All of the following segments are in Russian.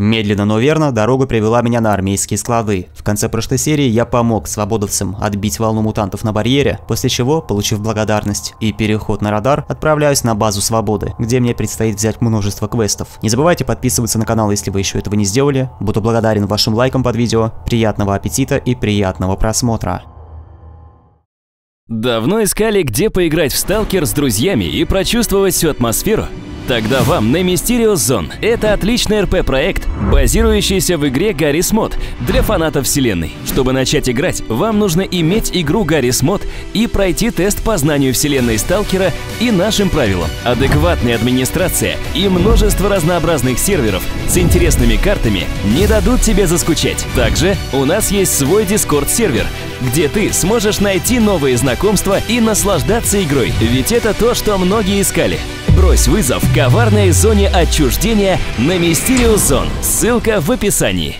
Медленно, но верно, дорога привела меня на армейские склады. В конце прошлой серии я помог свободовцам отбить волну мутантов на барьере, после чего, получив благодарность и переход на радар, отправляюсь на базу свободы, где мне предстоит взять множество квестов. Не забывайте подписываться на канал, если вы еще этого не сделали. Буду благодарен вашим лайкам под видео. Приятного аппетита и приятного просмотра. Давно искали, где поиграть в сталкер с друзьями и прочувствовать всю атмосферу? Тогда вам на Mysterious Zone. Это отличный РП-проект, базирующийся в игре Garry's Mod для фанатов вселенной. Чтобы начать играть, вам нужно иметь игру Garry's Mod и пройти тест по знанию вселенной Сталкера и нашим правилам. Адекватная администрация и множество разнообразных серверов с интересными картами не дадут тебе заскучать. Также у нас есть свой Discord-сервер, где ты сможешь найти новые знакомства и наслаждаться игрой. Ведь это то, что многие искали. Брось вызов коварной зоне отчуждения на Мистериозон. Ссылка в описании.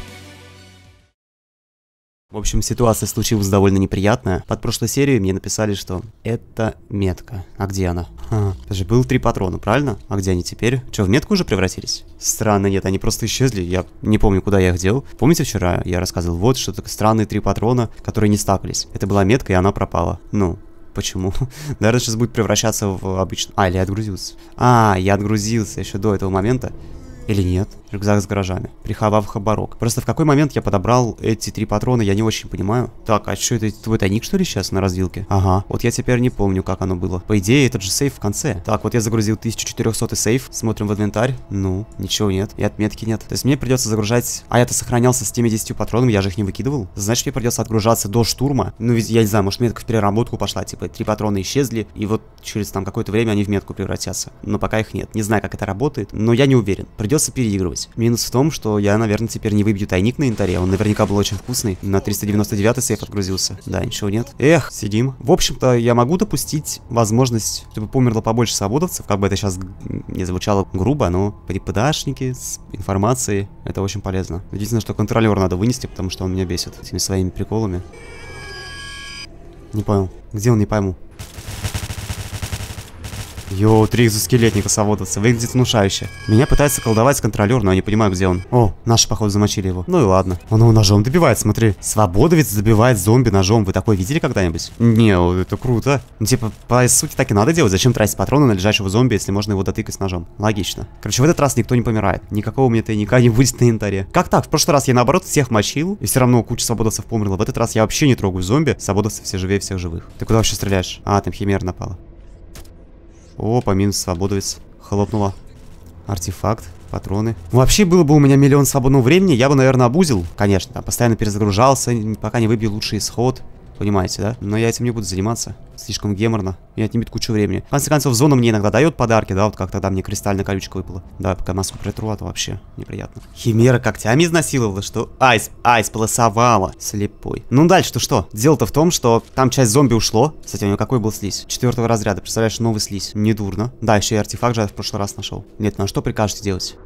В общем, ситуация случилась довольно неприятная. Под прошлой серией мне написали, что это метка. А где она? Ха, это же был три патрона, правильно? А где они теперь? Что, в метку уже превратились? Странно, нет, они просто исчезли. Я не помню, куда я их дел. Помните, вчера я рассказывал, вот что-то странные три патрона, которые не стакались. Это была метка, и она пропала. Ну, Почему? Наверное, сейчас будет превращаться в обычный... А, или отгрузился. А, я отгрузился еще до этого момента. Или нет? рюкзак с гаражами, приховав хабарок. Просто в какой момент я подобрал эти три патрона, я не очень понимаю. Так, а что это твой тайник, что ли, сейчас на развилке? Ага, вот я теперь не помню, как оно было. По идее, этот же сейф в конце. Так, вот я загрузил 1400 сейф, смотрим в инвентарь. Ну, ничего нет, и отметки нет. То есть мне придется загружать... А я-то сохранялся с теми 10 патронами, я же их не выкидывал. Значит, мне придется отгружаться до штурма. Ну, ведь я не знаю, может, метка в переработку пошла, типа, три патрона исчезли, и вот через там какое-то время они в метку превратятся. Но пока их нет. Не знаю, как это работает, но я не уверен. Придется переигрывать добавить. Минус в том, что я, наверное, теперь не выбью тайник на инвентаре. Он наверняка был очень вкусный. На 399 сейф отгрузился. Да, ничего нет. Эх, сидим. В общем-то, я могу допустить возможность, чтобы померло побольше свободовцев. Как бы это сейчас не звучало грубо, но преподашники с информацией. Это очень полезно. Единственное, что контролер надо вынести, потому что он меня бесит этими своими приколами. Не понял. Где он, не пойму. Йоу, три экзоскелетника соводятся, выглядит внушающе. Меня пытается колдовать контролер, но я не понимаю, где он. О, наши, походу, замочили его. Ну и ладно. Он его ножом добивает, смотри. Свободовец забивает зомби ножом. Вы такое видели когда-нибудь? Не, это круто. Ну, типа, по сути, так и надо делать. Зачем тратить патроны на лежащего зомби, если можно его дотыкать ножом? Логично. Короче, в этот раз никто не помирает. Никакого у меня тайника не будет на инвентаре. Как так? В прошлый раз я, наоборот, всех мочил, и все равно куча свободовцев померла. В этот раз я вообще не трогаю зомби. Свободовцы все живее всех живых. Ты куда вообще стреляешь? А, там химер напала. О, по минус свободовец. Хлопнуло. Артефакт, патроны. Вообще было бы у меня миллион свободного времени, я бы, наверное, обузил, конечно. Постоянно перезагружался, пока не выбью лучший исход. Понимаете, да? Но я этим не буду заниматься. Слишком геморно. Я отнимет кучу времени. В конце концов, зона мне иногда дает подарки, да? Вот как тогда мне кристальная колючка выпала. Да, пока маску протру, а то вообще неприятно. Химера когтями изнасиловала, что? Айс, айс, полосовала. Слепой. Ну, дальше-то что? Дело-то в том, что там часть зомби ушло. Кстати, у него какой был слизь? Четвертого разряда. Представляешь, новый слизь. Недурно. Да, еще и артефакт же я в прошлый раз нашел. Нет, ну а что прикажете делать?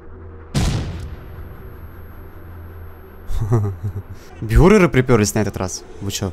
Бюреры приперлись на этот раз. Вы чё?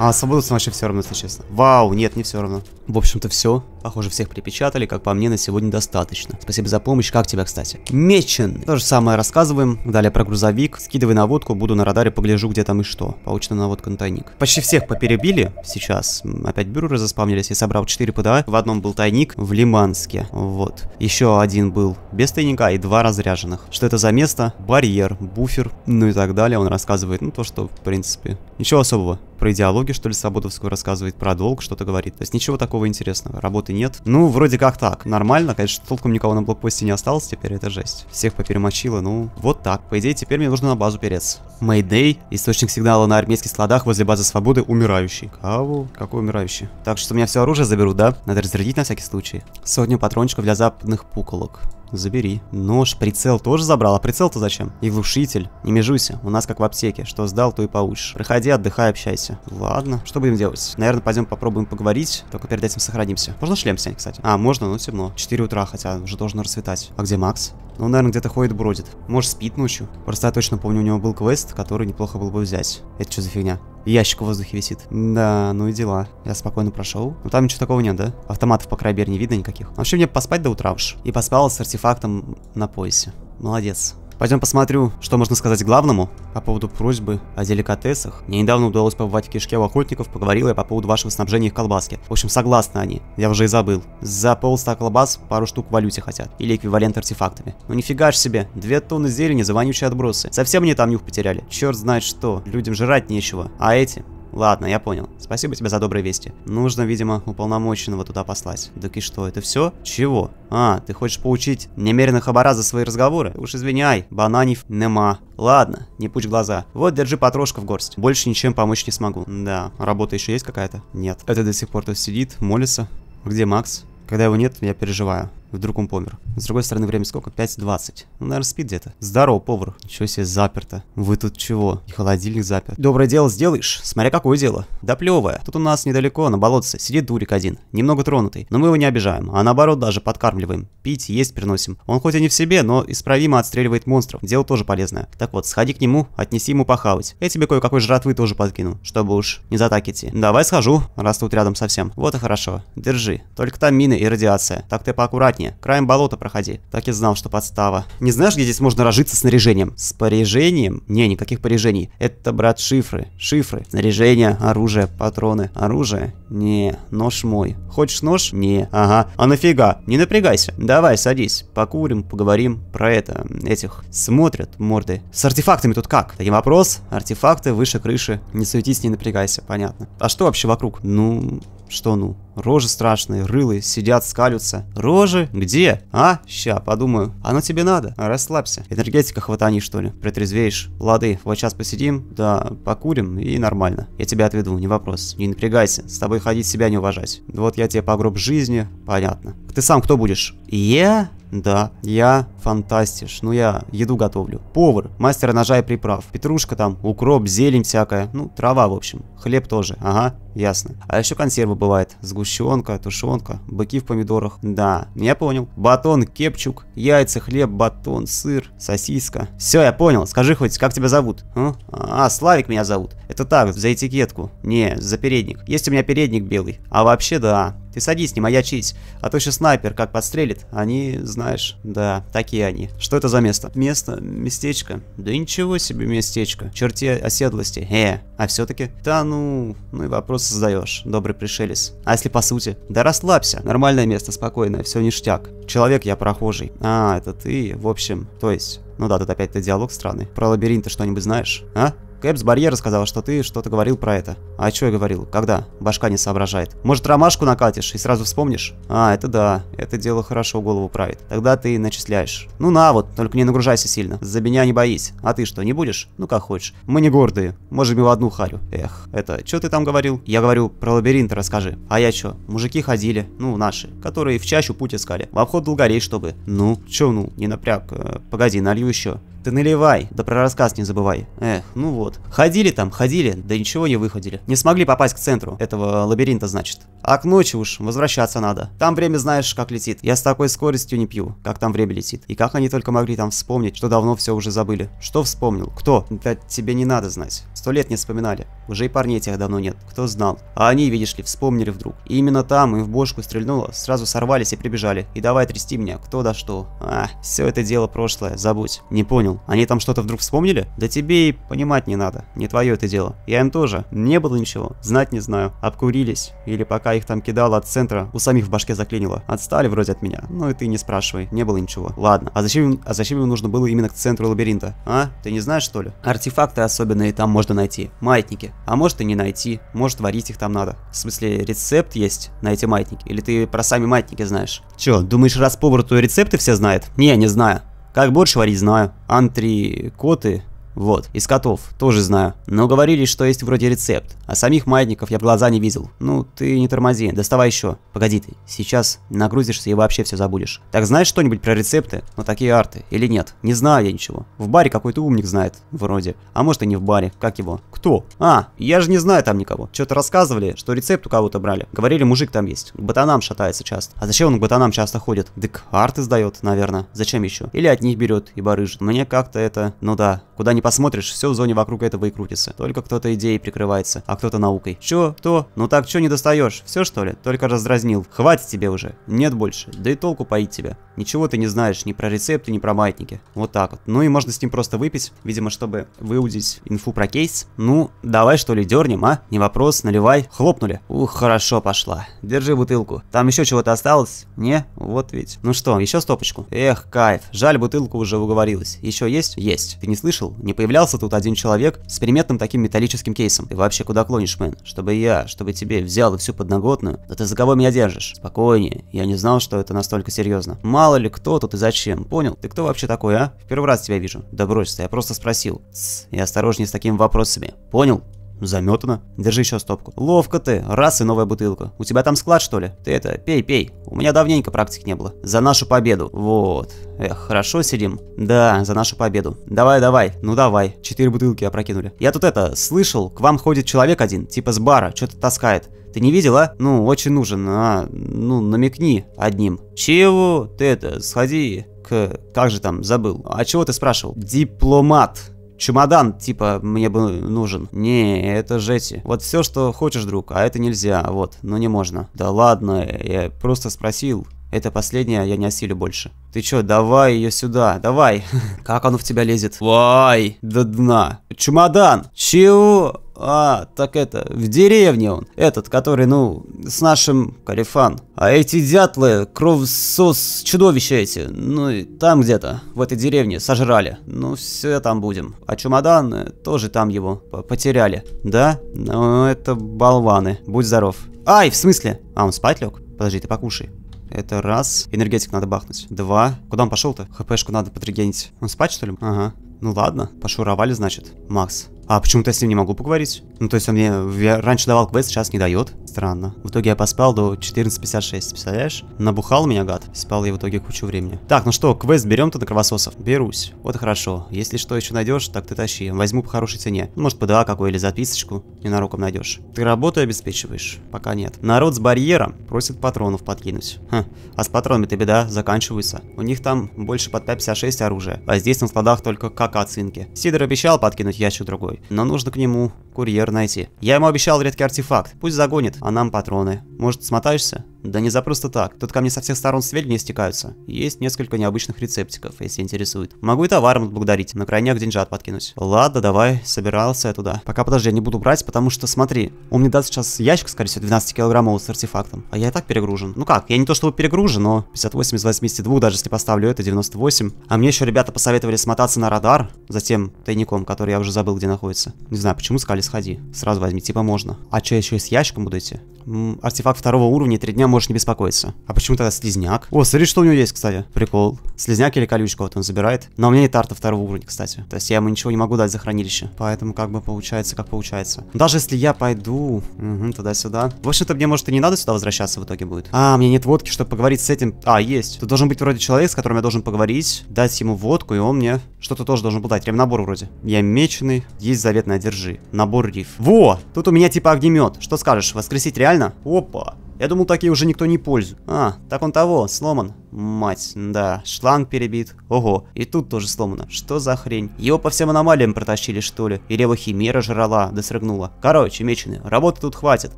А свободовцам вообще все равно, если честно. Вау, нет, не все равно. В общем-то все. Похоже, всех припечатали, как по мне, на сегодня достаточно. Спасибо за помощь, как тебя, кстати? Мечен. То же самое рассказываем. Далее про грузовик. Скидывай наводку, буду на радаре, погляжу, где там и что. Получена наводка на тайник. Почти всех поперебили сейчас. Опять бюро заспавнились. Я собрал 4 ПДА. В одном был тайник в Лиманске. Вот. Еще один был без тайника и два разряженных. Что это за место? Барьер, буфер, ну и так далее. Он рассказывает, ну, то, что, в принципе, Ничего особого. Про идеологию, что ли, Свободовского рассказывает, про долг что-то говорит. То есть ничего такого интересного. Работы нет. Ну, вроде как так. Нормально. Конечно, толком никого на блокпосте не осталось. Теперь это жесть. Всех поперемочило. Ну, вот так. По идее, теперь мне нужно на базу переться. Мэйдэй. Источник сигнала на армейских складах возле базы свободы. Умирающий. Кого? Какой умирающий? Так что у меня все оружие заберу, да? Надо разрядить на всякий случай. Сотню патрончиков для западных пуколок. Забери. Нож, прицел тоже забрал, а прицел-то зачем? И глушитель. Не межуйся, у нас как в аптеке. Что сдал, то и получишь. Приходи, отдыхай, общайся. Ладно, что будем делать? Наверное, пойдем попробуем поговорить, только перед этим сохранимся. Можно шлем снять, кстати? А, можно, но темно. 4 утра, хотя уже должно расцветать. А где Макс? Он, ну, наверное, где-то ходит, бродит. Может, спит ночью. Просто я точно помню, у него был квест, который неплохо было бы взять. Это что за фигня? Ящик в воздухе висит. Да, ну и дела. Я спокойно прошел. Но ну, там ничего такого нет, да? Автоматов, по крайней мере, не видно никаких. Вообще, мне поспать до утра уж. И поспал с артефактом на поясе. Молодец. Пойдем посмотрю, что можно сказать главному по поводу просьбы о деликатесах. Мне недавно удалось побывать в кишке у охотников, поговорил я по поводу вашего снабжения их колбаски. В общем, согласны они, я уже и забыл. За полста колбас пару штук в валюте хотят, или эквивалент артефактами. Ну нифига ж себе, две тонны зелени за вонючие отбросы. Совсем мне там нюх потеряли. Черт знает что, людям жрать нечего, а эти Ладно, я понял. Спасибо тебе за добрые вести. Нужно, видимо, уполномоченного туда послать. Так и что, это все? Чего? А, ты хочешь получить немеренных обора за свои разговоры? Уж извиняй, бананев нема. Ладно, не пучь глаза. Вот, держи потрошка в горсть. Больше ничем помочь не смогу. Да, работа еще есть какая-то? Нет. Это до сих пор тут сидит, молится. Где Макс? Когда его нет, я переживаю. Вдруг он помер. С другой стороны, время сколько? 5.20. Ну, наверное, спит где-то. Здорово, повар. Ничего себе заперто. Вы тут чего? И холодильник запер. Доброе дело сделаешь? Смотря какое дело. Да плевое. Тут у нас недалеко, на болотце, сидит дурик один. Немного тронутый. Но мы его не обижаем. А наоборот, даже подкармливаем. Пить, есть приносим. Он хоть и не в себе, но исправимо отстреливает монстров. Дело тоже полезное. Так вот, сходи к нему, отнеси ему похавать. Я тебе кое-какой жратвы тоже подкину, чтобы уж не затаките. Давай схожу, раз тут рядом совсем. Вот и хорошо. Держи. Только там мины и радиация. Так ты поаккуратнее аккуратнее. Краем болота проходи. Так и знал, что подстава. Не знаешь, где здесь можно разжиться снаряжением? Споряжением? Не, никаких поряжений. Это, брат, шифры. Шифры. Снаряжение, оружие, патроны. Оружие? Не, нож мой. Хочешь нож? Не. Ага. А нафига? Не напрягайся. Давай, садись. Покурим, поговорим про это. Этих. Смотрят морды. С артефактами тут как? Таким вопрос. Артефакты выше крыши. Не суетись, не напрягайся. Понятно. А что вообще вокруг? Ну, что ну? Рожи страшные, рылы, сидят, скалются. Рожи? Где? А? Ща, подумаю. Оно тебе надо? Расслабься. Энергетика хватани, что ли. Притрезвеешь. Лады, вот сейчас посидим, да покурим и нормально. Я тебя отведу, не вопрос. Не напрягайся, с тобой ходить себя не уважать. Вот я тебе по гроб жизни, понятно. Ты сам кто будешь? Я? Да, я фантастиш. Ну, я еду готовлю. Повар, мастер ножа и приправ. Петрушка там, укроп, зелень всякая. Ну, трава, в общем. Хлеб тоже. Ага, ясно. А еще консервы бывает. Сгущенка, тушенка, быки в помидорах. Да, я понял. Батон, кепчук, яйца, хлеб, батон, сыр, сосиска. Все, я понял. Скажи хоть, как тебя зовут? А, а Славик меня зовут. Это так, за этикетку. Не, за передник. Есть у меня передник белый. А вообще, да, ты садись, не маячись, а то еще снайпер как подстрелит. Они, знаешь, да, такие они. Что это за место? Место, местечко. Да ничего себе местечко. Черте оседлости. Э, а все-таки? Да ну, ну и вопросы задаешь, добрый пришелец. А если по сути? Да расслабься, нормальное место, спокойное, все ништяк. Человек я прохожий. А, это ты, в общем, то есть... Ну да, тут опять-то диалог странный. Про лабиринты что-нибудь знаешь, а? Кэпс Барьер барьера сказал, что ты что-то говорил про это. А что я говорил? Когда? Башка не соображает. Может, ромашку накатишь и сразу вспомнишь? А, это да. Это дело хорошо голову правит. Тогда ты начисляешь. Ну на вот, только не нагружайся сильно. За меня не боись. А ты что, не будешь? Ну как хочешь. Мы не гордые. Можем и в одну харю. Эх, это, что ты там говорил? Я говорю, про лабиринт расскажи. А я что? Мужики ходили. Ну, наши. Которые в чащу путь искали. В обход долгорей, чтобы. Ну, чё ну? Не напряг. Э, погоди, налью еще. Ты наливай, да про рассказ не забывай. Эх, ну вот. Ходили там, ходили, да ничего не выходили. Не смогли попасть к центру этого лабиринта, значит. А к ночи уж возвращаться надо. Там время знаешь, как летит. Я с такой скоростью не пью, как там время летит. И как они только могли там вспомнить, что давно все уже забыли. Что вспомнил? Кто? Да тебе не надо знать. Сто лет не вспоминали. Уже и парней тех давно нет, кто знал. А они, видишь ли, вспомнили вдруг. И именно там и в бошку стрельнуло, сразу сорвались и прибежали. И давай трясти меня, кто да что. А, все это дело прошлое, забудь. Не понял, они там что-то вдруг вспомнили? Да тебе и понимать не надо, не твое это дело. Я им тоже, не было ничего, знать не знаю. Обкурились, или пока их там кидало от центра, у самих в башке заклинило. Отстали вроде от меня, ну и ты не спрашивай, не было ничего. Ладно, а зачем, а зачем им нужно было именно к центру лабиринта? А, ты не знаешь что ли? Артефакты особенные там можно найти, маятники. А может и не найти, может варить их там надо. В смысле, рецепт есть на эти маятники? Или ты про сами маятники знаешь? Чё, думаешь, раз повар, то рецепты все знает? Не, не знаю. Как борщ варить, знаю. Антрикоты, вот, из котов, тоже знаю. Но говорили, что есть вроде рецепт, а самих маятников я в глаза не видел. Ну, ты не тормози, доставай еще. Погоди ты, сейчас нагрузишься и вообще все забудешь. Так знаешь что-нибудь про рецепты Ну такие арты или нет? Не знаю я ничего. В баре какой-то умник знает, вроде. А может и не в баре, как его? Кто? А, я же не знаю там никого. Что-то рассказывали, что рецепт у кого-то брали. Говорили, мужик там есть, к ботанам шатается часто. А зачем он к ботанам часто ходит? Дык, арты сдает, наверное. Зачем еще? Или от них берет и барыжит. Мне как-то это, ну да, куда не посмотришь, все в зоне вокруг этого и крутится. Только кто-то идеей прикрывается, а кто-то наукой. Чё? то? Ну так чё не достаешь? Все что ли? Только раздразнил. Хватит тебе уже. Нет больше. Да и толку поить тебя. Ничего ты не знаешь ни про рецепты, ни про маятники. Вот так вот. Ну и можно с ним просто выпить, видимо, чтобы выудить инфу про кейс. Ну, давай что ли дернем, а? Не вопрос, наливай. Хлопнули. Ух, хорошо пошла. Держи бутылку. Там еще чего-то осталось? Не? Вот ведь. Ну что, еще стопочку? Эх, кайф. Жаль, бутылку уже уговорилась. Еще есть? Есть. Ты не слышал? Не появлялся тут один человек с приметным таким металлическим кейсом. Ты вообще куда клонишь, мэн? Чтобы я, чтобы тебе взял и всю подноготную? Да ты за кого меня держишь? Спокойнее, я не знал, что это настолько серьезно. Мало ли кто тут и зачем, понял? Ты кто вообще такой, а? В первый раз тебя вижу. Да брось ты, я просто спросил. Тс, и осторожнее с такими вопросами. Понял? Заметано. Держи еще стопку. Ловко ты. Раз и новая бутылка. У тебя там склад, что ли? Ты это, пей, пей. У меня давненько практик не было. За нашу победу. Вот. Эх, хорошо сидим. Да, за нашу победу. Давай, давай. Ну давай. Четыре бутылки опрокинули. Я тут это, слышал, к вам ходит человек один, типа с бара, что-то таскает. Ты не видел, а? Ну, очень нужен, а? Ну, намекни одним. Чего? Ты это, сходи к... Как же там, забыл. А чего ты спрашивал? Дипломат чемодан, типа, мне бы нужен. Не, это эти. Вот все, что хочешь, друг, а это нельзя, вот, но ну, не можно. Да ладно, я просто спросил. Это последнее, я не осилю больше. Ты чё, давай ее сюда, давай. Как оно в тебя лезет? Вай, до дна. Чемодан. Чего? А, так это, в деревне он, этот, который, ну, с нашим Калифан. А эти дятлы, кровсос, чудовища эти, ну, и там где-то, в этой деревне, сожрали. Ну, все там будем. А чемодан, э, тоже там его потеряли. Да? Ну, это болваны. Будь здоров. Ай, в смысле? А, он спать лег? Подожди, ты покушай. Это раз. Энергетик надо бахнуть. Два. Куда он пошел-то? ХПшку надо подрегенить. Он спать, что ли? Ага. Ну ладно, пошуровали, значит. Макс, а почему-то я с ним не могу поговорить. Ну, то есть он мне раньше давал квест, сейчас не дает. Странно. В итоге я поспал до 14.56, представляешь? Набухал меня гад. Спал я в итоге кучу времени. Так, ну что, квест берем-то на кровососов? Берусь. Вот и хорошо. Если что еще найдешь, так ты тащи. Возьму по хорошей цене. Ну, может, ПДА какой или записочку ненароком найдешь. Ты работу обеспечиваешь? Пока нет. Народ с барьером просит патронов подкинуть. Хм, а с патронами ты беда, заканчиваются. У них там больше под 5.56 оружия, а здесь на складах только КК цинки. Сидор обещал подкинуть ящик другой но нужно к нему курьер найти. Я ему обещал редкий артефакт, пусть загонит, а нам патроны. Может, смотаешься? Да не за просто так. Тут ко мне со всех сторон сведения стекаются. Есть несколько необычных рецептиков, если интересует. Могу и товаром отблагодарить, на крайняк деньжат подкинуть. Ладно, давай, собирался я туда. Пока подожди, я не буду брать, потому что смотри, он мне даст сейчас ящик, скорее всего, 12 килограммов с артефактом. А я и так перегружен. Ну как, я не то чтобы перегружен, но 58 из 82, даже если поставлю это, 98. А мне еще ребята посоветовали смотаться на радар, затем тайником, который я уже забыл, где находится. Не знаю, почему сказали, сходи. Сразу возьми, типа можно. А что, еще и с ящиком буду идти? М -м, артефакт второго уровня, 3 дня можешь не беспокоиться. А почему тогда слизняк? О, смотри, что у него есть, кстати. Прикол. Слизняк или колючка, вот он забирает. Но у меня нет арта второго уровня, кстати. То есть я ему ничего не могу дать за хранилище. Поэтому как бы получается, как получается. Даже если я пойду угу, туда-сюда. В общем-то, мне, может, и не надо сюда возвращаться в итоге будет. А, мне нет водки, чтобы поговорить с этим. А, есть. Тут должен быть вроде человек, с которым я должен поговорить, дать ему водку, и он мне что-то тоже должен был дать. Прям набор вроде. Я меченый, есть заветное держи. Набор риф. Во! Тут у меня типа огнемет. Что скажешь, воскресить реально? Опа! Я думал, такие уже никто не пользует. А, так он того, сломан. Мать, да, шланг перебит. Ого, и тут тоже сломано. Что за хрень? Его по всем аномалиям протащили, что ли? Или его химера жрала, да срыгнула. Короче, меченые, работы тут хватит.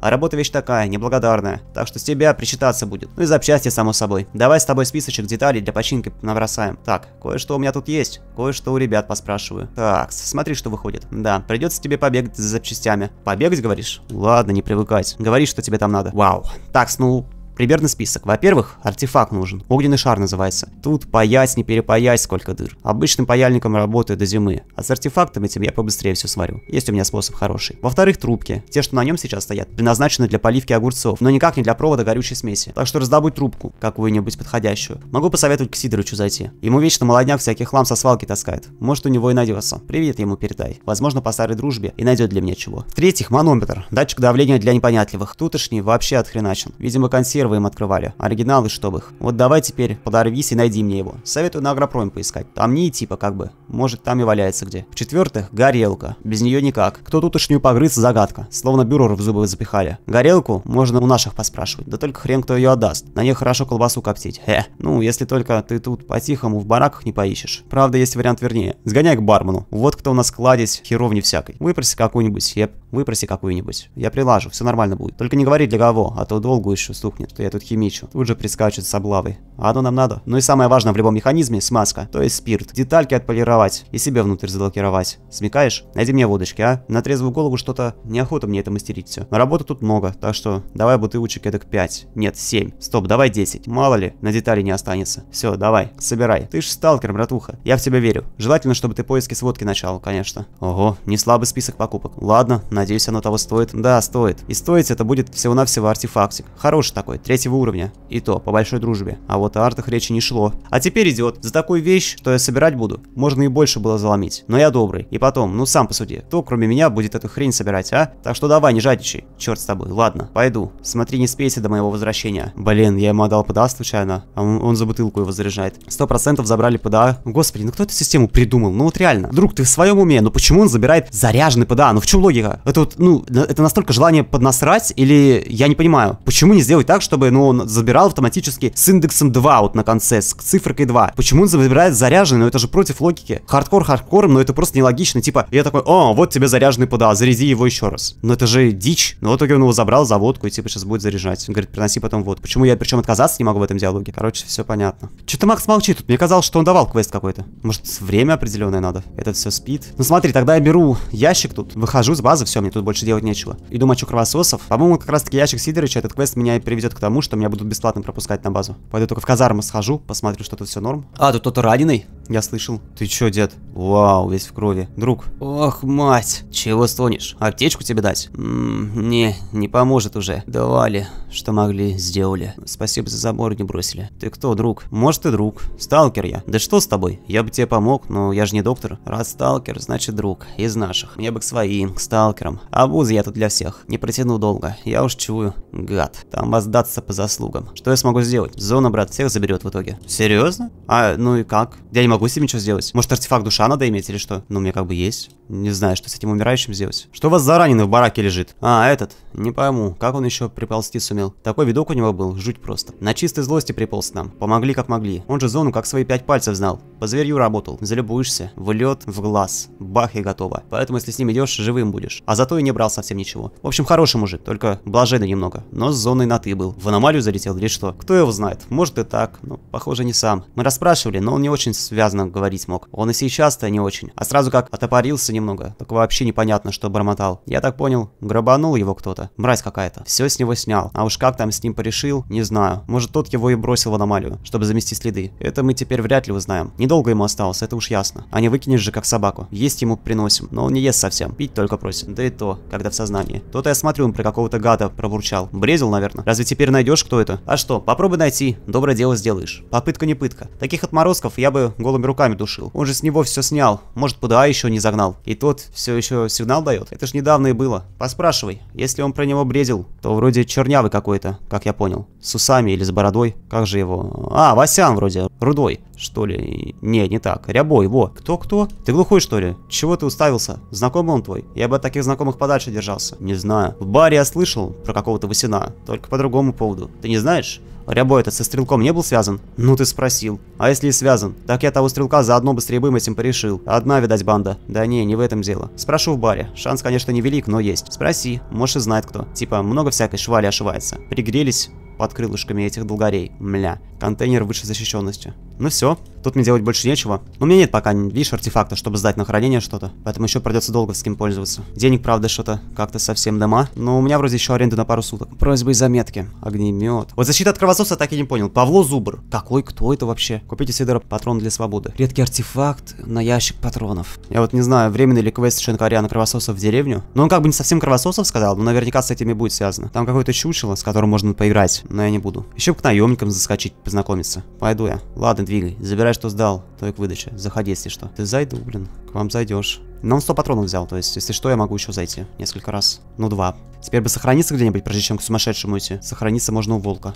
А работа вещь такая, неблагодарная. Так что с тебя причитаться будет. Ну и запчасти, само собой. Давай с тобой списочек деталей для починки набросаем. Так, кое-что у меня тут есть. Кое-что у ребят поспрашиваю. Так, смотри, что выходит. Да, придется тебе побегать за запчастями. Побегать, говоришь? Ладно, не привыкать. Говори, что тебе там надо. Вау. Так, ну, Примерно список. Во-первых, артефакт нужен. Огненный шар называется. Тут паять, не перепаять, сколько дыр. Обычным паяльником работаю до зимы. А с артефактом этим я побыстрее все сварю. Есть у меня способ хороший. Во-вторых, трубки. Те, что на нем сейчас стоят, предназначены для поливки огурцов, но никак не для провода горючей смеси. Так что раздобудь трубку, какую-нибудь подходящую. Могу посоветовать к Сидорычу зайти. Ему вечно молодняк всяких хлам со свалки таскает. Может, у него и найдется. Привет ему передай. Возможно, по старой дружбе и найдет для меня чего. В-третьих, манометр. Датчик давления для непонятливых. Тутошний вообще отхреначен. Видимо, консервы первым открывали. Оригиналы, чтобы их. Вот давай теперь подорвись и найди мне его. Советую на агропроме поискать. Там не типа как бы. Может, там и валяется где. В-четвертых, горелка. Без нее никак. Кто тут тутошнюю погрыз, загадка. Словно бюро в зубы запихали. Горелку можно у наших поспрашивать. Да только хрен кто ее отдаст. На ней хорошо колбасу коптить. Хе. Ну, если только ты тут по-тихому в бараках не поищешь. Правда, есть вариант вернее. Сгоняй к бармену. Вот кто у нас кладезь херовни всякой. Выпроси какую-нибудь. Я Выпроси какую-нибудь. Я прилажу, все нормально будет. Только не говори для кого, а то долго еще стукнет, что я тут химичу. Тут же прискачет с облавой. А оно нам надо. Ну и самое важное в любом механизме – смазка, то есть спирт. Детальки отполировать и себя внутрь заблокировать. Смекаешь? Найди мне водочки, а? На трезвую голову что-то неохота мне это мастерить все. Но работы тут много, так что давай бутылочек эдак 5. Нет, 7. Стоп, давай 10. Мало ли, на детали не останется. Все, давай, собирай. Ты ж сталкер, братуха. Я в тебя верю. Желательно, чтобы ты поиски сводки начал, конечно. Ого, не слабый список покупок. Ладно, надеюсь, оно того стоит. Да, стоит. И стоить это будет всего-навсего артефактик. Хороший такой, третьего уровня. И то, по большой дружбе. А вот фотоартах речи не шло. А теперь идет. За такую вещь, что я собирать буду, можно и больше было заломить. Но я добрый. И потом, ну сам по суде, кто кроме меня будет эту хрень собирать, а? Так что давай, не жадничай. Черт с тобой. Ладно, пойду. Смотри, не спейся до моего возвращения. Блин, я ему отдал ПДА случайно. А он, он за бутылку его заряжает. Сто процентов забрали ПДА. Господи, ну кто эту систему придумал? Ну вот реально. Друг, ты в своем уме, ну почему он забирает заряженный ПДА? Ну в чем логика? Это вот, ну, это настолько желание поднасрать или я не понимаю. Почему не сделать так, чтобы, ну, он забирал автоматически с индексом 2? 2 вот на конце, с цифркой 2. Почему он забирает заряженный? Ну это же против логики. Хардкор хардкором, но это просто нелогично. Типа, я такой, о, вот тебе заряженный ПДА, заряди его еще раз. Но это же дичь. Но в итоге он его забрал за водку и типа сейчас будет заряжать. Он говорит, приноси потом вот. Почему я причем отказаться не могу в этом диалоге? Короче, все понятно. Что-то Макс молчит тут. Мне казалось, что он давал квест какой-то. Может, время определенное надо? Этот все спит. Ну смотри, тогда я беру ящик тут, выхожу с базы, все, мне тут больше делать нечего. Иду мочу кровососов. По-моему, как раз таки ящик Сидорыча, этот квест меня и приведет к тому, что меня будут бесплатно пропускать на базу. Пойду только в казармы схожу, посмотрю, что тут все норм. А, тут кто-то раненый. Я слышал. Ты чё, дед? Вау, весь в крови. Друг. Ох, мать. Чего стонешь? Аптечку тебе дать? Ммм, не, не поможет уже. Давали, что могли, сделали. Спасибо за забор не бросили. Ты кто, друг? Может, ты друг. Сталкер я. Да что с тобой? Я бы тебе помог, но я же не доктор. Раз сталкер, значит друг. Из наших. Мне бы к своим, к сталкерам. А вузы я тут для всех. Не протяну долго. Я уж чую. Гад. Там воздаться по заслугам. Что я смогу сделать? Зона, брат, всех заберет в итоге. Серьезно? А, ну и как? Я не могу могу с ними что сделать? Может, артефакт душа надо иметь или что? Ну, у меня как бы есть. Не знаю, что с этим умирающим сделать. Что у вас за раненый в бараке лежит? А, этот. Не пойму, как он еще приползти сумел? Такой видок у него был, жуть просто. На чистой злости приполз нам. Помогли как могли. Он же зону как свои пять пальцев знал. По зверью работал. Залюбуешься. В лед, в глаз. Бах и готово. Поэтому, если с ним идешь, живым будешь. А зато и не брал совсем ничего. В общем, хороший мужик, только блаженный немного. Но с зоной на ты был. В аномалию залетел или что? Кто его знает? Может и так. но ну, похоже, не сам. Мы расспрашивали, но он не очень связан связано говорить мог. Он и сейчас-то не очень. А сразу как отопорился немного, так вообще непонятно, что бормотал. Я так понял, грабанул его кто-то. Мразь какая-то. Все с него снял. А уж как там с ним порешил, не знаю. Может тот его и бросил в аномалию, чтобы замести следы. Это мы теперь вряд ли узнаем. Недолго ему осталось, это уж ясно. А не выкинешь же как собаку. Есть ему приносим, но он не ест совсем. Пить только просит. Да и то, когда в сознании. То-то я смотрю, он про какого-то гада пробурчал. Брезил, наверное. Разве теперь найдешь, кто это? А что, попробуй найти. Доброе дело сделаешь. Попытка не пытка. Таких отморозков я бы голым голыми руками душил. Он же с него все снял. Может, ПДА еще не загнал. И тот все еще сигнал дает. Это ж недавно и было. Поспрашивай. Если он про него бредил, то вроде чернявый какой-то, как я понял. С усами или с бородой. Как же его? А, Васян вроде. Рудой, что ли? Не, не так. Рябой, во. Кто-кто? Ты глухой, что ли? Чего ты уставился? Знакомый он твой? Я бы от таких знакомых подальше держался. Не знаю. В баре я слышал про какого-то Васина. Только по другому поводу. Ты не знаешь? Рябой-то со стрелком не был связан? Ну ты спросил. А если и связан? Так я того стрелка заодно бы с рябым этим порешил. Одна, видать, банда. Да не, не в этом дело. Спрошу в баре. Шанс, конечно, невелик, но есть. Спроси, может и знает кто. Типа, много всякой швали ошивается. Пригрелись под крылышками этих долгарей. Мля. Контейнер выше защищенности. Ну все, Тут мне делать больше нечего. Но у меня нет пока, видишь, артефакта, чтобы сдать на хранение что-то. Поэтому еще придется долго с кем пользоваться. Денег, правда, что-то как-то совсем дома. Но у меня вроде еще аренда на пару суток. Просьбы и заметки. Огнемет. Вот защита от кровососа так и не понял. Павло Зубр. Какой, кто это вообще? Купите Сидора патрон для свободы. Редкий артефакт на ящик патронов. Я вот не знаю, временный ли квест Шенкаря на кровососа в деревню. Но он как бы не совсем кровососов сказал, но наверняка с этими будет связано. Там какое-то чучело, с которым можно поиграть, но я не буду. Еще к наемникам заскочить, познакомиться. Пойду я. Ладно, двигай. Забирай Забирай, что сдал, то и к выдаче. Заходи, если что. Ты зайду, блин, к вам зайдешь. Но он 100 патронов взял, то есть, если что, я могу еще зайти несколько раз. Ну, два. Теперь бы сохраниться где-нибудь, прежде чем к сумасшедшему идти. Сохраниться можно у волка.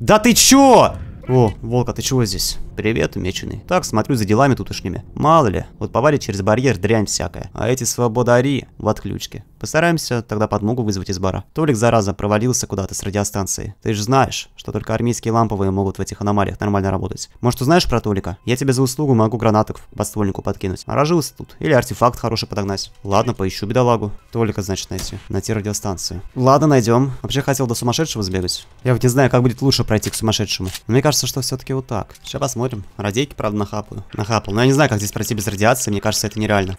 Да ты чё? О, Волка, ты чего здесь? Привет, меченый. Так, смотрю за делами тутошними. Мало ли, вот повалит через барьер дрянь всякая. А эти свободари в отключке. Постараемся тогда подмогу вызвать из бара. Толик, зараза, провалился куда-то с радиостанции. Ты же знаешь, что только армейские ламповые могут в этих аномалиях нормально работать. Может, узнаешь про Толика? Я тебе за услугу могу гранаток в подствольнику подкинуть. А тут. Или артефакт хороший подогнать. Ладно, поищу бедолагу. Толика, значит, найти. Найти радиостанцию. Ладно, найдем. Вообще хотел до сумасшедшего сбегать. Я вот не знаю, как будет лучше пройти к сумасшедшему. Но мне кажется, что все-таки вот так. Сейчас посмотрим. Радейки, правда, нахапаю. Нахапал. Но я не знаю, как здесь пройти без радиации. Мне кажется, это нереально.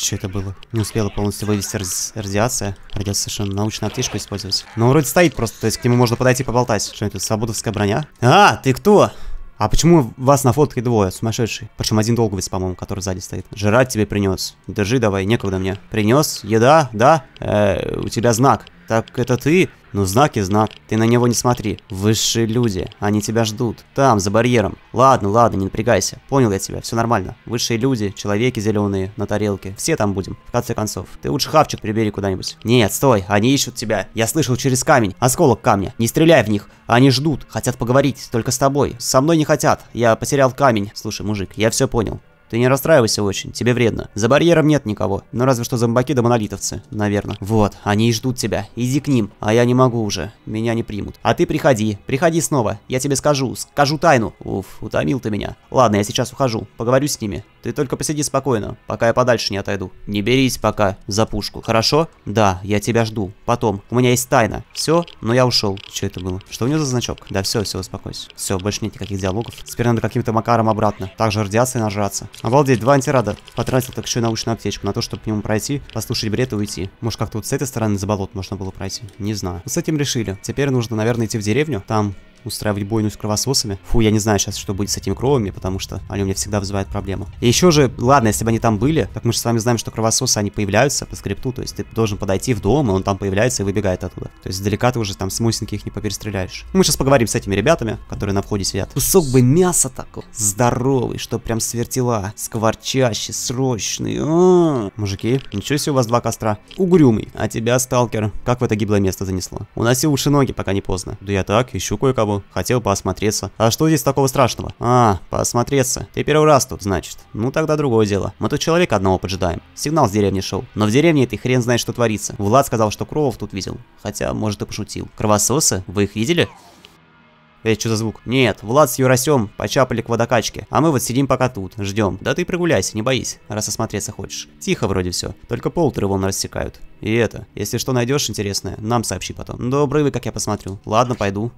Что это было? Не успела полностью вывести ради... радиация. Придется совершенно научную аптечку использовать. Но ну, он вроде стоит просто, то есть к нему можно подойти поболтать. Что это, свободовская броня? А, ты кто? А почему вас на фотке двое, сумасшедший? Причем один долговец, по-моему, который сзади стоит. Жрать тебе принес. Держи давай, некогда мне. Принес? Еда? Да? Э, у тебя знак. Так это ты? Ну знак и знак, ты на него не смотри. Высшие люди, они тебя ждут. Там, за барьером. Ладно, ладно, не напрягайся. Понял я тебя, все нормально. Высшие люди, человеки зеленые, на тарелке. Все там будем, в конце концов. Ты лучше хавчик прибери куда-нибудь. Нет, стой, они ищут тебя. Я слышал через камень, осколок камня. Не стреляй в них, они ждут, хотят поговорить, только с тобой. Со мной не хотят, я потерял камень. Слушай, мужик, я все понял. Ты не расстраивайся очень, тебе вредно. За барьером нет никого, ну разве что зомбаки да монолитовцы, наверное. Вот, они и ждут тебя, иди к ним, а я не могу уже, меня не примут. А ты приходи, приходи снова, я тебе скажу, скажу тайну. Уф, утомил ты меня. Ладно, я сейчас ухожу, поговорю с ними. Ты только посиди спокойно, пока я подальше не отойду. Не берись пока за пушку, хорошо? Да, я тебя жду, потом, у меня есть тайна. Все, но я ушел. Что это было? Что у него за значок? Да все, все, успокойся. Все, больше нет никаких диалогов. Теперь надо каким-то макаром обратно. Также радиации нажраться. Обалдеть, два антирада. Потратил так еще и научную аптечку на то, чтобы к нему пройти, послушать бред и уйти. Может, как-то вот с этой стороны за болот можно было пройти? Не знаю. Вот ну, с этим решили. Теперь нужно, наверное, идти в деревню. Там устраивать бойню с кровососами. Фу, я не знаю сейчас, что будет с этими кровами, потому что они у меня всегда вызывают проблему. И еще же, ладно, если бы они там были, так мы же с вами знаем, что кровососы, они появляются по скрипту, то есть ты должен подойти в дом, и он там появляется и выбегает оттуда. То есть далека ты уже там с смусеньки их не поперестреляешь. Мы сейчас поговорим с этими ребятами, которые на входе сидят. Кусок бы мяса такой, здоровый, что прям свертела, скворчащий, срочный. А -а -а. Мужики, ничего себе у вас два костра. Угрюмый, а тебя, сталкер, как в это гиблое место занесло? Уноси уши ноги, пока не поздно. Да я так, ищу кое-кого слабо, хотел поосмотреться. А что здесь такого страшного? А, поосмотреться. Ты первый раз тут, значит. Ну тогда другое дело. Мы тут человека одного поджидаем. Сигнал с деревни шел. Но в деревне этой хрен знает, что творится. Влад сказал, что Кровов тут видел. Хотя, может, и пошутил. Кровососы? Вы их видели? Это что за звук? Нет, Влад с Юрасем почапали к водокачке, а мы вот сидим пока тут, ждем. Да ты прогуляйся, не боись, раз осмотреться хочешь. Тихо вроде все, только полторы волн рассекают. И это, если что найдешь интересное, нам сообщи потом. Добрый вы, как я посмотрю. Ладно, пойду.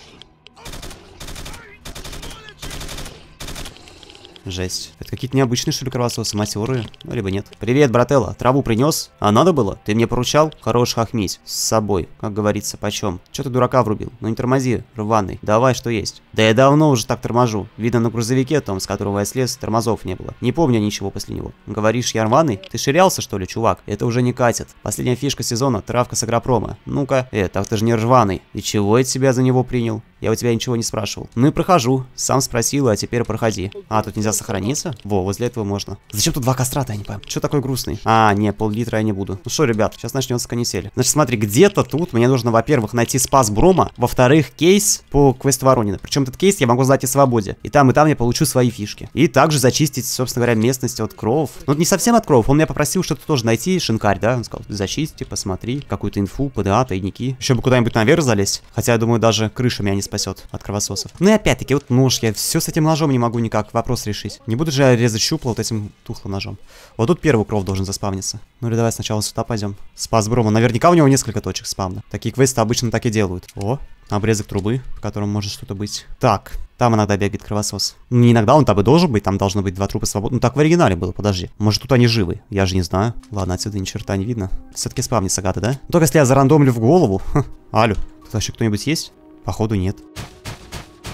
Жесть. Это какие-то необычные, что ли, кровососы, матеры? Ну, либо нет. Привет, брателла. Траву принес? А надо было? Ты мне поручал? Хорош хохмить. С собой. Как говорится, почем? Че ты дурака врубил? Ну не тормози, рваный. Давай, что есть. Да я давно уже так торможу. Видно на грузовике том, с которого я слез, тормозов не было. Не помню ничего после него. Говоришь, я рваный? Ты ширялся, что ли, чувак? Это уже не катит. Последняя фишка сезона – травка с агропрома. Ну-ка. Э, так ты же не рваный. И чего я тебя за него принял? Я у тебя ничего не спрашивал. Ну и прохожу. Сам спросил, а теперь проходи. А, тут нельзя сохраниться? Во, возле этого можно. Зачем тут два костра я не пойму. Че такой грустный? А, не, пол-литра я не буду. Ну что, ребят, сейчас начнется канитель. Значит, смотри, где-то тут мне нужно, во-первых, найти спас Брома, во-вторых, кейс по квесту Воронина. Причем этот кейс я могу сдать и свободе. И там, и там я получу свои фишки. И также зачистить, собственно говоря, местность от кров. Ну, не совсем от кров. Он меня попросил что-то тоже найти, шинкарь, да? Он сказал, зачисти, посмотри, какую-то инфу, ПДА, тайники. Еще бы куда-нибудь наверх залезть. Хотя, я думаю, даже крышами я не спасет от кровососов. Ну и опять-таки, вот нож, я все с этим ножом не могу никак вопрос решить. Не буду же я резать щупла вот этим тухлым ножом. Вот тут первый кров должен заспавниться. Ну или давай сначала сюда пойдем. Спас Брома, наверняка у него несколько точек спавна. Такие квесты обычно так и делают. О, обрезок трубы, в котором может что-то быть. Так, там иногда бегает кровосос. Не иногда, он там и должен быть, там должно быть два трупа свободно. Ну так в оригинале было, подожди. Может тут они живы? Я же не знаю. Ладно, отсюда ни черта не видно. Все-таки спавнится гады, да? Только если я зарандомлю в голову. Ха. Алю, тут вообще кто-нибудь есть? Походу нет.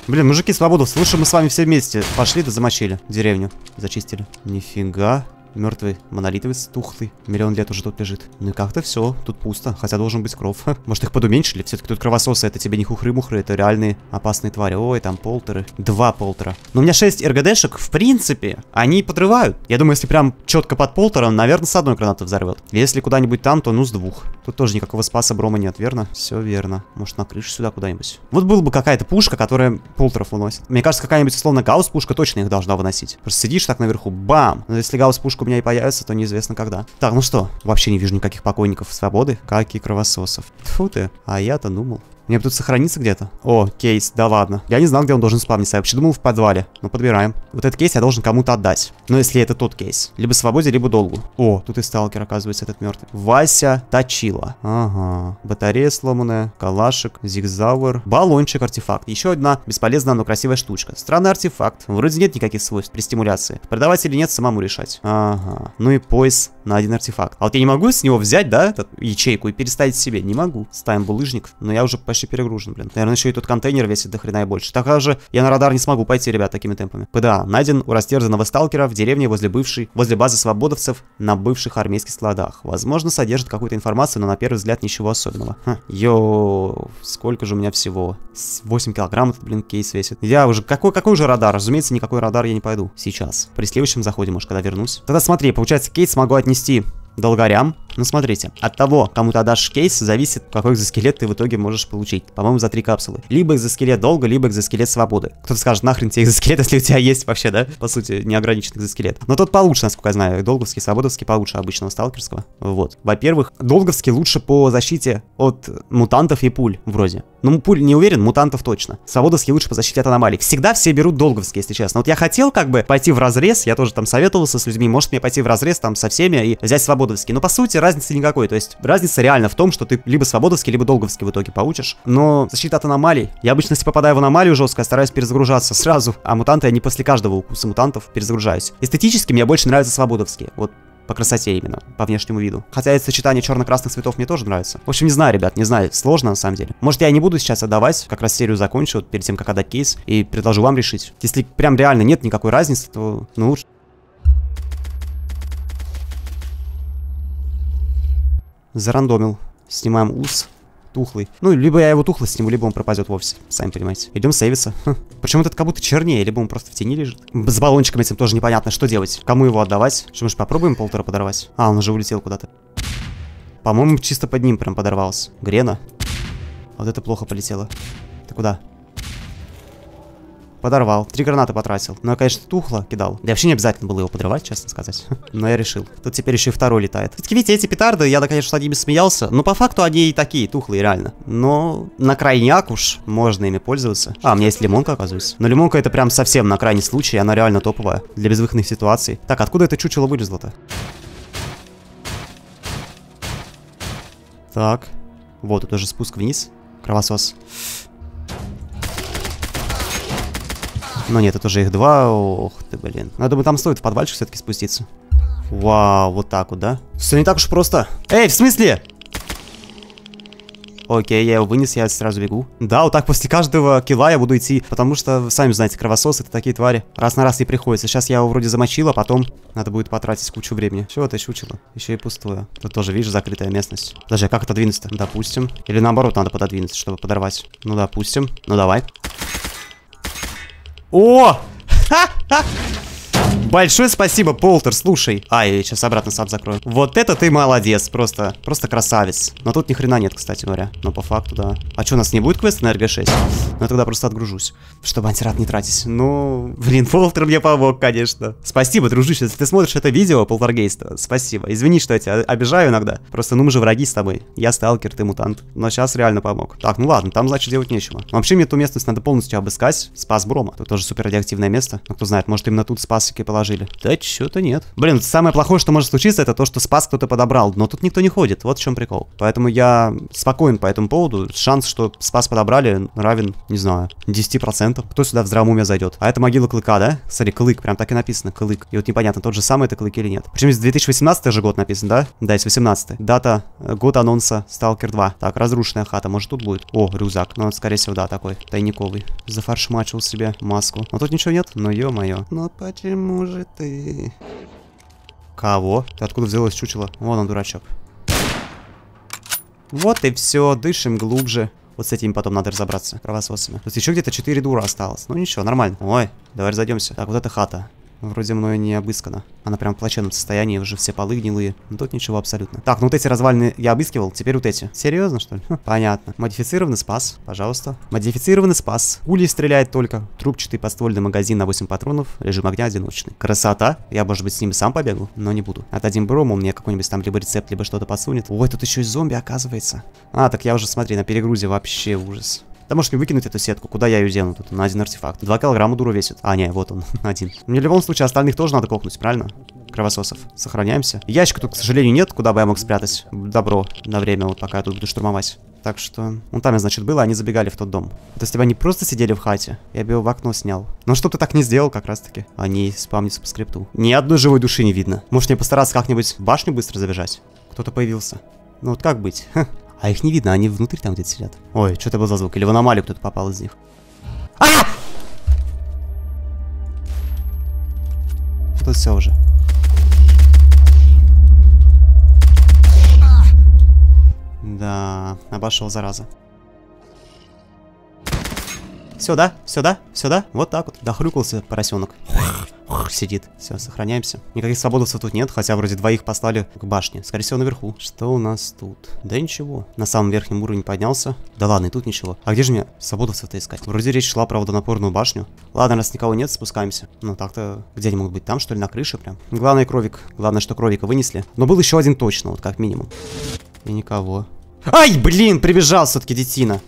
Блин, мужики, свободу. Слушай, мы с вами все вместе пошли да замочили деревню. Зачистили. Нифига мертвый, монолитовый, тухлый. Миллион лет уже тут лежит. Ну и как-то все, тут пусто, хотя должен быть кров. Может их подуменьшили? Все-таки тут кровососы, это тебе не хухры-мухры, это реальные опасные твари. Ой, там полторы, Два полтора. Но у меня 6 РГДшек, в принципе, они подрывают. Я думаю, если прям четко под полтером, наверное, с одной гранаты взорвет. Если куда-нибудь там, то ну с двух. Тут тоже никакого спаса Брома нет, верно? Все верно. Может на крышу сюда куда-нибудь? Вот была бы какая-то пушка, которая полторов выносит. Мне кажется, какая-нибудь словно гаусс-пушка точно их должна выносить. Просто сидишь так наверху, бам! Но если гаусс-пушку меня и появятся, то неизвестно когда. Так, ну что, вообще не вижу никаких покойников свободы, как и кровососов. Тьфу ты, а я-то думал. Мне бы тут сохраниться где-то. О, кейс, да ладно. Я не знал, где он должен спавниться. Я вообще думал в подвале. Ну, подбираем. Вот этот кейс я должен кому-то отдать. Но ну, если это тот кейс. Либо свободе, либо долгу. О, тут и сталкер, оказывается, этот мертвый. Вася Точила. Ага. Батарея сломанная. Калашик. Зигзауэр. Баллончик, артефакт. Еще одна бесполезная, но красивая штучка. Странный артефакт. Вроде нет никаких свойств при стимуляции. Продавать или нет, самому решать. Ага. Ну и пояс на один артефакт. А вот я не могу с него взять, да, эту ячейку и переставить себе. Не могу. Ставим булыжник. Но я уже почти перегружен, блин. Наверное, еще и тот контейнер весит до хрена и больше. Так а же я на радар не смогу пойти, ребят, такими темпами. ПДА. Найден у растерзанного сталкера в деревне возле бывшей, возле базы свободовцев на бывших армейских складах. Возможно, содержит какую-то информацию, но на первый взгляд ничего особенного. Ха. Йоу, сколько же у меня всего? 8 килограмм этот, блин, кейс весит. Я уже... Какой, какой же радар? Разумеется, никакой радар я не пойду. Сейчас. При следующем заходе, может, когда вернусь. Тогда смотри, получается, кейс смогу отнести отнести долгарям, ну смотрите, от того, кому ты отдашь кейс, зависит, какой экзоскелет ты в итоге можешь получить. По-моему, за три капсулы. Либо экзоскелет долго, либо экзоскелет свободы. Кто-то скажет, нахрен тебе экзоскелет, если у тебя есть вообще, да? По сути, неограниченный экзоскелет. Но тот получше, насколько я знаю. Долговский, свободовский получше обычного сталкерского. Вот. Во-первых, долговский лучше по защите от мутантов и пуль, вроде. Ну, пуль не уверен, мутантов точно. Свободовский лучше по защите от аномалий. Всегда все берут долговский, если честно. Вот я хотел как бы пойти в разрез, я тоже там советовался с людьми, может мне пойти в разрез там со всеми и взять свободовский. Но по сути, разницы никакой. То есть разница реально в том, что ты либо свободовский, либо долговский в итоге получишь. Но защита от аномалий. Я обычно, если попадаю в аномалию жестко, стараюсь перезагружаться сразу. А мутанты я не после каждого укуса мутантов перезагружаюсь. Эстетически мне больше нравятся свободовские. Вот по красоте именно, по внешнему виду. Хотя это сочетание черно-красных цветов мне тоже нравится. В общем, не знаю, ребят, не знаю, сложно на самом деле. Может, я не буду сейчас отдавать, как раз серию закончу, вот перед тем, как отдать кейс, и предложу вам решить. Если прям реально нет никакой разницы, то ну лучше Зарандомил. Снимаем ус. Тухлый. Ну, либо я его тухлый сниму, либо он пропадет вовсе. Сами понимаете. Идем сейвиться. Хм. Причем этот как будто чернее, либо он просто в тени лежит. С баллончиком этим тоже непонятно, что делать. Кому его отдавать? Что, может, попробуем полтора подорвать? А, он уже улетел куда-то. По-моему, чисто под ним прям подорвался. Грена. Вот это плохо полетело. Ты куда? Подорвал. Три гранаты потратил. Но ну, я, конечно, тухло кидал. Да вообще не обязательно было его подрывать, честно сказать. Но я решил. Тут теперь еще и второй летает. Все-таки, видите, эти петарды, я, да, конечно, над ними смеялся. Но по факту они и такие, тухлые, реально. Но на крайняк уж можно ими пользоваться. А, у меня есть лимонка, оказывается. Но лимонка это прям совсем на крайний случай. Она реально топовая. Для безвыходных ситуаций. Так, откуда это чучело вылезло-то? Так. Вот, тут уже спуск вниз. Кровосос. Кровосос. Но ну нет, это уже их два. Ох ты, блин. Ну, я думаю, там стоит в подвальчик все-таки спуститься. Вау, вот так вот, да? Все не так уж просто. Эй, в смысле? Окей, я его вынес, я сразу бегу. Да, вот так после каждого кила я буду идти, потому что, сами знаете, кровососы это такие твари. Раз на раз и приходится. Сейчас я его вроде замочил, а потом надо будет потратить кучу времени. Чего это чучело? Еще и пустое. Тут тоже, видишь, закрытая местность. Даже как отодвинуться-то? Допустим. Или наоборот надо пододвинуться, чтобы подорвать. Ну, допустим. Ну, давай. О! Ха-ха! Большое спасибо, Полтер, слушай. А, я сейчас обратно сам закрою. Вот это ты молодец, просто, просто красавец. Но тут ни хрена нет, кстати говоря. Но по факту, да. А что, у нас не будет квеста на РГ-6? Ну, я тогда просто отгружусь, чтобы антирад не тратить. Ну, блин, Полтер мне помог, конечно. Спасибо, дружище, если ты смотришь это видео, Полтергейста, спасибо. Извини, что я тебя обижаю иногда. Просто, ну, мы же враги с тобой. Я сталкер, ты мутант. Но сейчас реально помог. Так, ну ладно, там, значит, делать нечего. Вообще, мне эту местность надо полностью обыскать. Спас Брома. Тут тоже супер радиоактивное место. Но ну, кто знает, может, именно тут спасики положили положили. Да что-то нет. Блин, самое плохое, что может случиться, это то, что спас кто-то подобрал. Но тут никто не ходит. Вот в чем прикол. Поэтому я спокоен по этому поводу. Шанс, что спас подобрали, равен, не знаю, 10%. Кто сюда в здравом уме зайдет? А это могила Клыка, да? Смотри, Клык, прям так и написано, Клык. И вот непонятно, тот же самый это Клык или нет. Причем здесь 2018 же год написан, да? Да, из 18 Дата, э, год анонса Сталкер 2. Так, разрушенная хата, может тут будет? О, рюкзак. Ну, скорее всего, да, такой, тайниковый. Зафаршмачил себе маску. Но тут ничего нет, но ё-моё. Ну почему же ты? Кого? Ты откуда взялась чучело? Вон он, дурачок. Вот и все, дышим глубже. Вот с этим потом надо разобраться, кровососами. Тут еще где-то 4 дура осталось. Ну ничего, нормально. Ой, давай разойдемся. Так, вот эта хата. Вроде мною не обыскана. Она прям в плачевном состоянии, уже все полы гнилые. Но ну, тут ничего абсолютно. Так, ну вот эти развалины я обыскивал, теперь вот эти. Серьезно, что ли? Ха, понятно. Модифицированный спас, пожалуйста. Модифицированный спас. Пули стреляет только. Трубчатый подствольный магазин на 8 патронов. Режим огня одиночный. Красота. Я, может быть, с ними сам побегу, но не буду. Отдадим Брому, мне какой-нибудь там либо рецепт, либо что-то подсунет. Ой, тут еще и зомби, оказывается. А, так я уже, смотри, на перегрузе вообще ужас. Да можешь не выкинуть эту сетку, куда я ее дену тут, на один артефакт. Два килограмма дура весит. А, не, вот он, один. Мне в любом случае остальных тоже надо кокнуть, правильно? Кровососов. Сохраняемся. Ящика тут, к сожалению, нет, куда бы я мог спрятать добро на время, вот пока я тут буду штурмовать. Так что... Ну там я, значит, было, они забегали в тот дом. То есть тебя не просто сидели в хате, я бы его в окно снял. Но что ты так не сделал, как раз таки. Они спамнятся по скрипту. Ни одной живой души не видно. Может мне постараться как-нибудь башню быстро забежать? Кто-то появился. Ну вот как быть? А их не видно, они внутри там где-то сидят. Ой, что это был за звук? Или в аномалию кто-то попал из них. А! Тут все уже. Да, обошел, зараза. Сюда, сюда, сюда. Вот так вот. Дохрюкался поросенок сидит. Все, сохраняемся. Никаких свободовцев тут нет, хотя вроде двоих послали к башне. Скорее всего, наверху. Что у нас тут? Да ничего. На самом верхнем уровне поднялся. Да ладно, и тут ничего. А где же мне свободовцев-то искать? Вроде речь шла про водонапорную башню. Ладно, раз никого нет, спускаемся. Ну так-то, где они могут быть? Там, что ли, на крыше прям? Главное, кровик. Главное, что кровика вынесли. Но был еще один точно, вот как минимум. И никого. Ай, блин, прибежал все-таки детина.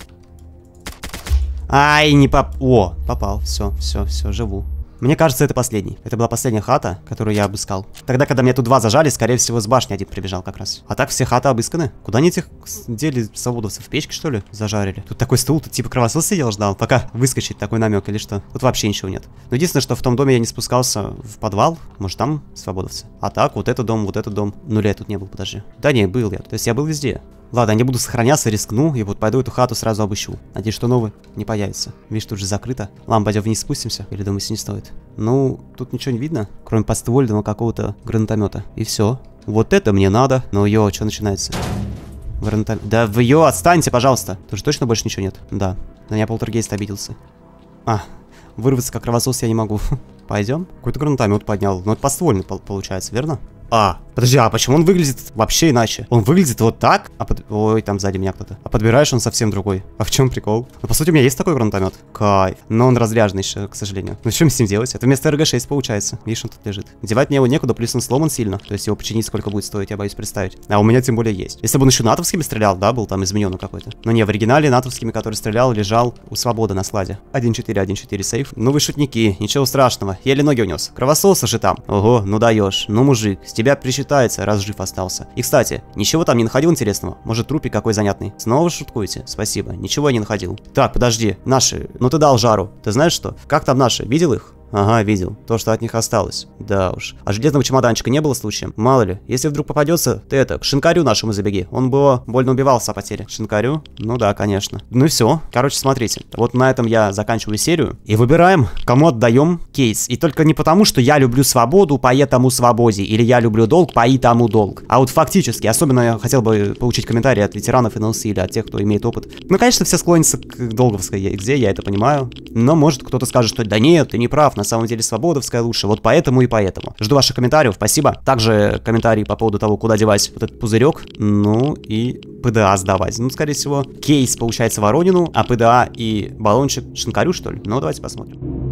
Ай, не поп... О, попал. Все, все, все, живу. Мне кажется, это последний. Это была последняя хата, которую я обыскал. Тогда, когда меня тут два зажали, скорее всего, с башни один прибежал как раз. А так все хаты обысканы. Куда они этих дели заводовцев? В печке, что ли, зажарили? Тут такой стул, тут типа кровосос сидел, ждал, пока выскочит такой намек или что. Тут вообще ничего нет. Но единственное, что в том доме я не спускался в подвал. Может, там свободовцы. А так, вот этот дом, вот этот дом. Нуля я тут не был, подожди. Да не, был я. То есть я был везде. Ладно, я не буду сохраняться, рискну, и вот пойду эту хату сразу обыщу. Надеюсь, что новый не появится. Видишь, тут же закрыто. Ладно, пойдем вниз спустимся. Или думаете, не стоит? Ну, тут ничего не видно, кроме подствольного какого-то гранатомета. И все. Вот это мне надо. Ну, йо, что начинается? Гранатом... Да в ее отстаньте, пожалуйста. Тоже точно больше ничего нет? Да. На меня полтергейст обиделся. А, вырваться как кровосос я не могу. Пойдем. Какой-то гранатомет поднял. ну это поствольный получается, верно? А, подожди, а почему он выглядит вообще иначе? Он выглядит вот так, а под... Ой, там сзади меня кто-то. А подбираешь он совсем другой. А в чем прикол? Ну, по сути, у меня есть такой гранатомет. кай, Но он разряженный еще, к сожалению. Ну, что мне с ним делать? Это вместо РГ-6 получается. Видишь, он тут лежит. Девать мне его некуда, плюс он сломан сильно. То есть его починить сколько будет стоить, я боюсь представить. А у меня тем более есть. Если бы он еще натовскими стрелял, да, был там изменен какой-то. Но не, в оригинале натовскими, который стрелял, лежал у свободы на складе. 1-4, 1-4 сейф. Ну вы шутники, ничего страшного еле ноги унес. Кровососа же там. Ого, ну даешь. Ну, мужик, с тебя причитается, раз жив остался. И, кстати, ничего там не находил интересного? Может, трупик какой занятный? Снова шуткуете? Спасибо, ничего я не находил. Так, подожди, наши, ну ты дал жару. Ты знаешь что? Как там наши? Видел их? Ага, видел. То, что от них осталось. Да уж. А железного чемоданчика не было случаем? Мало ли. Если вдруг попадется, ты это, к шинкарю нашему забеги. Он было больно убивался о потере. Шинкарю? Ну да, конечно. Ну и все. Короче, смотрите. Вот на этом я заканчиваю серию. И выбираем, кому отдаем кейс. И только не потому, что я люблю свободу, пое тому свободе. Или я люблю долг, пои тому долг. А вот фактически, особенно я хотел бы получить комментарии от ветеранов НЛС или от тех, кто имеет опыт. Ну, конечно, все склонятся к долговской где я это понимаю. Но может кто-то скажет, что да нет, ты не прав, на самом деле свободовская лучше. Вот поэтому и поэтому. Жду ваших комментариев. Спасибо. Также комментарии по поводу того, куда девать вот этот пузырек. Ну и ПДА сдавать. Ну, скорее всего, кейс получается Воронину, а ПДА и баллончик Шинкарю, что ли? Ну, давайте посмотрим.